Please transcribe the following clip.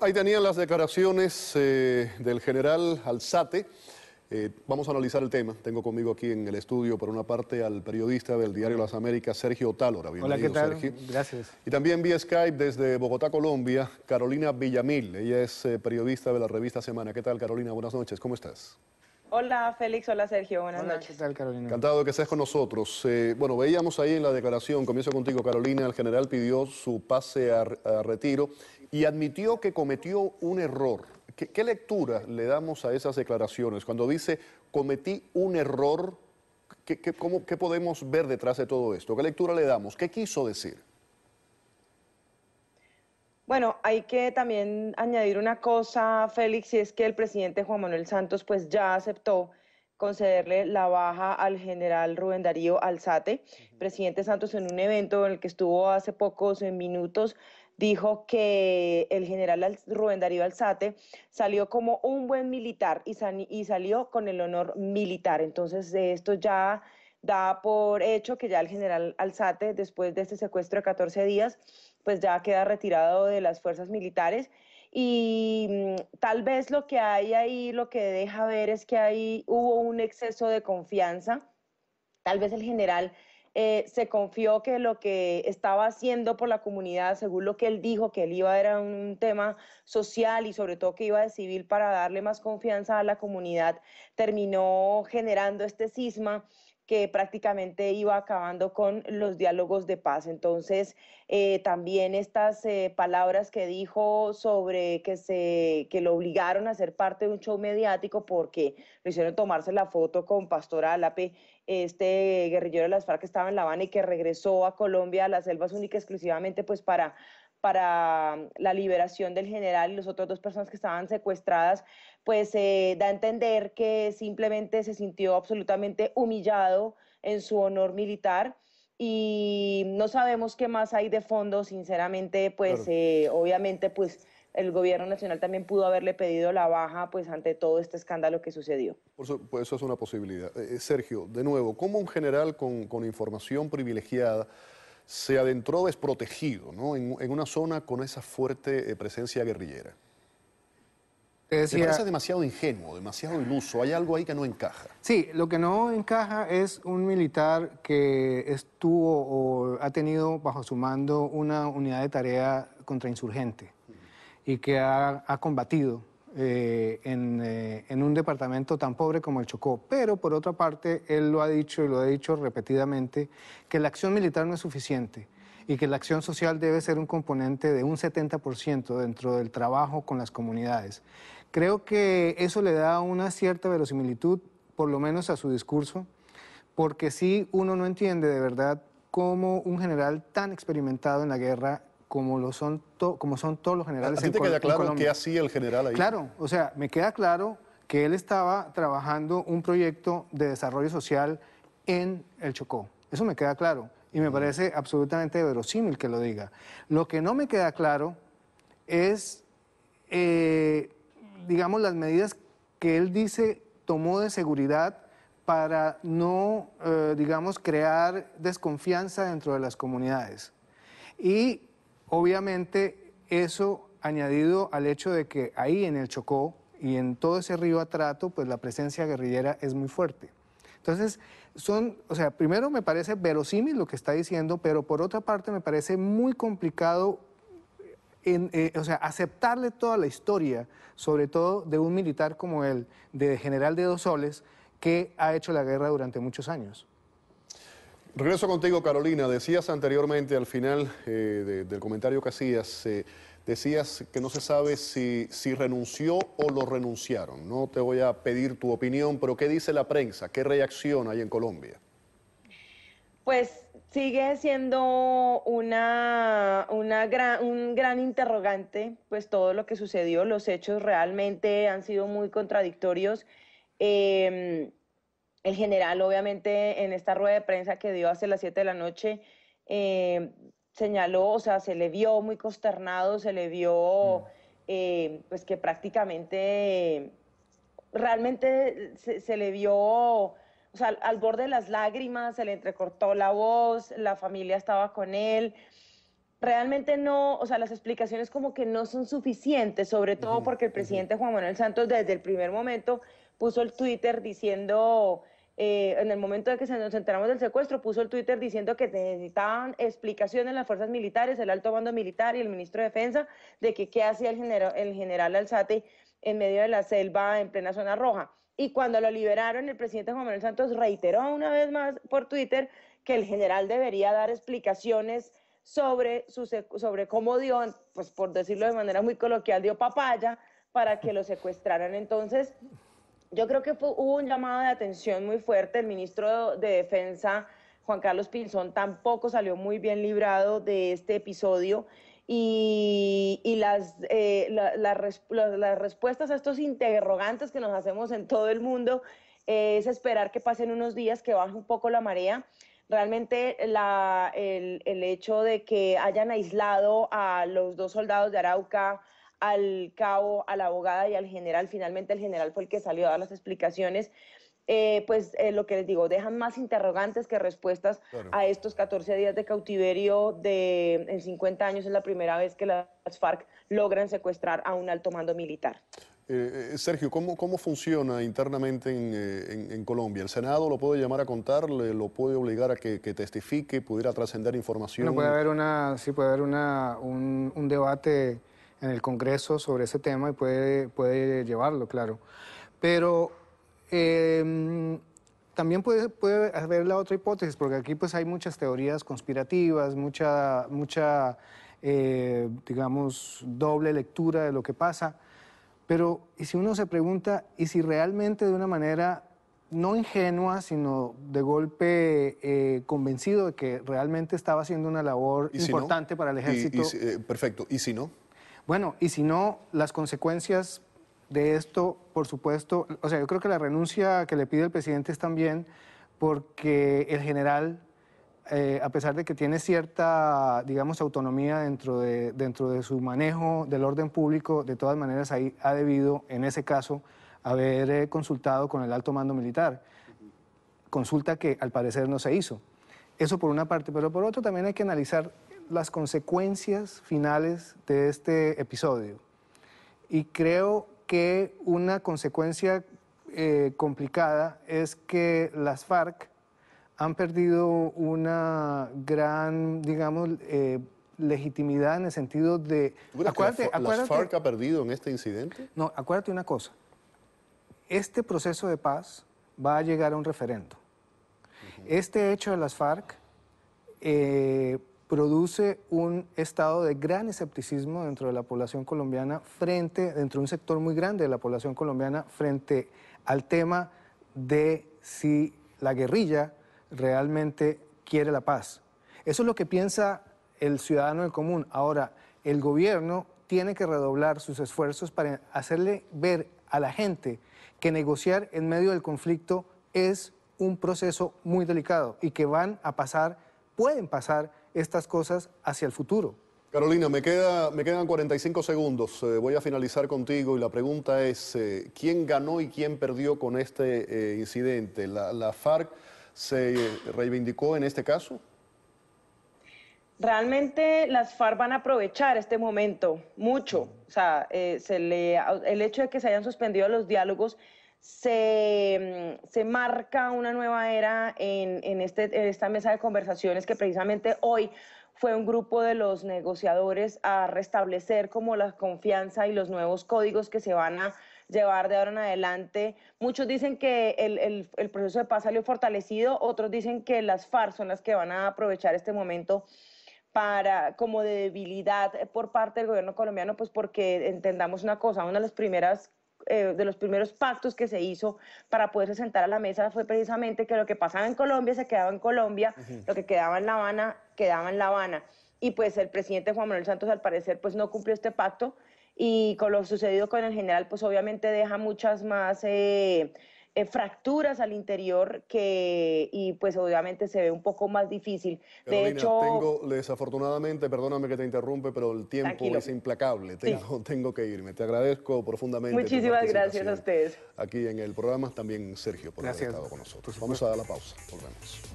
ahí tenían las declaraciones eh, del general Alzate. Eh, vamos a analizar el tema. Tengo conmigo aquí en el estudio, por una parte, al periodista del diario Las Américas, Sergio Tálora. Bienvenido, Hola, ¿qué tal? Sergio. Gracias. Y también vía Skype desde Bogotá, Colombia, Carolina Villamil. Ella es eh, periodista de la revista Semana. ¿Qué tal, Carolina? Buenas noches. ¿Cómo estás? Hola Félix, hola Sergio, buenas noches. ¿Qué tal Carolina? Encantado que estés con nosotros. Eh, bueno, veíamos ahí en la declaración, comienzo contigo Carolina, el general pidió su pase a, retiro y admitió que cometió un error. ¿Qué, lectura le damos a esas declaraciones? Cuando dice cometí un error, ¿qué podemos ver detrás de todo esto? ¿Qué lectura le damos? ¿Qué quiso decir? Bueno, hay que también añadir una cosa, Félix, y es que el presidente Juan Manuel Santos pues ya aceptó concederle la baja al general Rubén Darío Alzate. Presidente Santos en un evento en el que estuvo hace pocos minutos dijo que el general Rubén Darío Alzate salió como un buen militar y, y salió con el honor militar. Entonces de esto ya da por hecho que ya el general Alzate, después de este secuestro de 14 días, pues ya queda retirado de las fuerzas militares. Y mm, tal vez lo que hay ahí, lo que deja ver es que ahí hubo un exceso de confianza. Tal vez el general eh, se confió que lo que estaba haciendo por la comunidad, según lo que él dijo, que él iba era un tema social y sobre todo que iba de civil para darle más confianza a la comunidad, terminó generando este cisma que prácticamente iba acabando con los diálogos de paz. Entonces, eh, también estas eh, palabras que dijo sobre que, se, que lo obligaron a ser parte de un show mediático porque lo hicieron tomarse la foto con Pastor Alape, este guerrillero de las FARC que estaba en La Habana y que regresó a Colombia a las selvas únicas exclusivamente pues para para la liberación del general y las otras dos personas que estaban secuestradas, pues eh, da a entender que simplemente se sintió absolutamente humillado en su honor militar y no sabemos qué más hay de fondo, sinceramente, pues eh, obviamente pues el gobierno nacional también pudo haberle pedido la baja pues ante todo este escándalo que sucedió. Por pues, eso, pues es una posibilidad. Eh, Sergio, de nuevo, ¿cómo un general con información privilegiada se adentró desprotegido en, una zona con esa fuerte eh, presencia guerrillera. Decía... parece demasiado ingenuo, demasiado iluso. Hay algo ahí que no encaja. Sí, lo que no encaja es un militar que estuvo o ha tenido bajo su mando una unidad de tarea contra insurgente y que ha combatido eh, eh, en, un departamento tan pobre como el Chocó. Pero por otra parte, él lo ha dicho y lo ha dicho repetidamente, que la acción militar no es suficiente y que la acción social debe ser un componente de un 70% dentro del trabajo con las comunidades. Creo que eso le da una cierta verosimilitud, por lo menos a su discurso, porque si uno no entiende de verdad cómo un general tan experimentado en la guerra como lo son, como son todos los generales. ¿A, ti te queda claro qué hacía el general ahí? Claro, o sea, me queda claro que él estaba trabajando un proyecto de desarrollo social en el Chocó. Eso me queda claro y me mm. parece absolutamente verosímil que lo diga. Lo que no me queda claro es, eh, digamos, las medidas que él dice tomó de seguridad para no, eh, digamos, crear desconfianza dentro de las comunidades. Y Obviamente, eso añadido al hecho de que ahí en el Chocó y en todo ese río Atrato, pues la presencia guerrillera es muy fuerte. Entonces, son, o sea, primero me parece verosímil lo que está diciendo, pero por otra parte me parece muy complicado eh, aceptarle toda la historia, sobre todo de un militar como él, de general de dos soles, que ha hecho la guerra durante muchos años. Regreso contigo, Carolina. Decías anteriormente, al final eh, del comentario que hacías, eh, decías que no se sabe si, renunció o lo renunciaron. No te voy a pedir tu opinión, pero ¿qué dice la prensa? ¿Qué reacción hay en Colombia? Pues sigue siendo una, una gran, un gran interrogante, pues todo lo que sucedió, los hechos realmente han sido muy contradictorios. Em, el general, obviamente, en esta rueda de prensa que dio hace las 7 de la noche, eh, señaló, o sea, se le vio muy consternado, se le vio, mm. eh, pues que prácticamente, realmente se, le vio, o sea, al, al, borde de las lágrimas, se le entrecortó la voz, la familia estaba con él. Realmente no, o sea, las explicaciones como que no son suficientes, sobre todo porque el presidente Juan Manuel Santos desde el primer momento puso el Twitter diciendo, eh, en el momento de que nos enteramos del secuestro, puso el Twitter diciendo que necesitaban explicaciones las fuerzas militares, el alto bando militar y el ministro de Defensa de que qué hacía el, general el general Alzate en medio de la selva en plena zona roja. Y cuando lo liberaron, el presidente Juan Manuel Santos reiteró una vez más por Twitter que el general debería dar explicaciones sobre, su, sobre cómo dio, pues por decirlo de manera muy coloquial, dio papaya para que lo secuestraran. Entonces, yo creo que hubo un llamado de atención muy fuerte. El ministro de Defensa, Juan Carlos Pinzón, tampoco salió muy bien librado de este episodio. Y, las, eh, las respuestas a estos interrogantes que nos hacemos en todo el mundo eh, es esperar que pasen unos días, que baje un poco la marea. Realmente el, el hecho de que hayan aislado a los dos soldados de Arauca, al cabo, a la abogada y al general. Finalmente el general fue el que salió a dar las explicaciones. Eh, pues eh, lo que les digo, dejan más interrogantes que respuestas a estos 14 días de cautiverio de en 50 años es la primera vez que las FARC logran secuestrar a un alto mando militar. Eh, Sergio, ¿cómo, ¿cómo, funciona internamente en, Colombia? ¿El Senado lo puede llamar a contar? ¿Lo puede obligar a que, testifique? ¿Pudiera trascender información? puede haber una, sí, puede haber una, un, un debate en el Congreso sobre ese tema y puede, puede llevarlo, claro. Pero em, también puede, puede, haber la otra hipótesis, porque aquí pues hay muchas teorías conspirativas, mucha, mucha eh, digamos, doble lectura de lo que pasa. Pero y si uno se pregunta, ¿y si realmente de una manera no ingenua, sino de golpe eh, convencido de que realmente estaba haciendo una labor importante para el ejército? Eh, perfecto, ¿y si no? Bueno, y si no, las consecuencias de esto, por supuesto, o sea, yo creo que la renuncia que le pide el presidente es también porque el general, eh, a pesar de que tiene cierta, digamos, autonomía dentro de, dentro de su manejo del orden público, de todas maneras ahí ha debido, en ese caso, haber eh, consultado con el alto mando militar. Consulta que al parecer no se hizo. Eso por una parte, pero por otro también hay que analizar las consecuencias finales de este episodio. Y creo que una consecuencia eh, complicada es que las FARC han perdido una gran, digamos, eh, legitimidad en el sentido de... Acuérdate, la, acuérdate, ¿Las FARC ha perdido en este incidente? No, acuérdate una cosa. Este proceso de paz va a llegar a un referendo. Este hecho de las FARC eh, produce un estado de gran escepticismo dentro de la población colombiana frente, dentro de un sector muy grande de la población colombiana frente al tema de si la guerrilla realmente quiere la paz. Eso es lo que piensa el ciudadano del común. Ahora, el gobierno tiene que redoblar sus esfuerzos para hacerle ver a la gente que negociar en medio del conflicto es un proceso muy delicado y que van a pasar, pueden pasar estas cosas hacia el futuro. Carolina, me, queda, me quedan 45 segundos. Eh, voy a finalizar contigo y la pregunta es, eh, ¿quién ganó y quién perdió con este eh, incidente? ¿La, FARC se reivindicó en este caso? Realmente las FARC van a aprovechar este momento mucho. O sea, el hecho de que se hayan suspendido los diálogos Mm, se, marca una nueva era en, este, esta mesa de conversaciones que precisamente hoy fue un grupo de los negociadores a restablecer como la confianza y los nuevos códigos que se van a llevar de ahora en adelante. Muchos dicen que el, proceso de paz salió fortalecido, otros dicen que las FARC son las que van a aprovechar este momento para como debilidad por parte del gobierno colombiano, pues porque entendamos una cosa, una de las primeras eh, de los primeros pactos que se hizo para poderse sentar a la mesa fue precisamente que lo que pasaba en Colombia se quedaba en Colombia, lo que quedaba en La Habana quedaba en La Habana. Y pues el presidente Juan Manuel Santos al parecer pues no cumplió este pacto y con lo sucedido con el general pues obviamente deja muchas más... Eh, eh, fracturas al interior que, y pues obviamente se ve un poco más difícil. de hecho, tengo, desafortunadamente, perdóname que te interrumpe, pero el tiempo es implacable, tengo, que irme. Te agradezco profundamente. Muchísimas gracias a ustedes. Aquí en el programa, también Sergio por haber estado con nosotros. Vamos a dar la pausa, volvemos.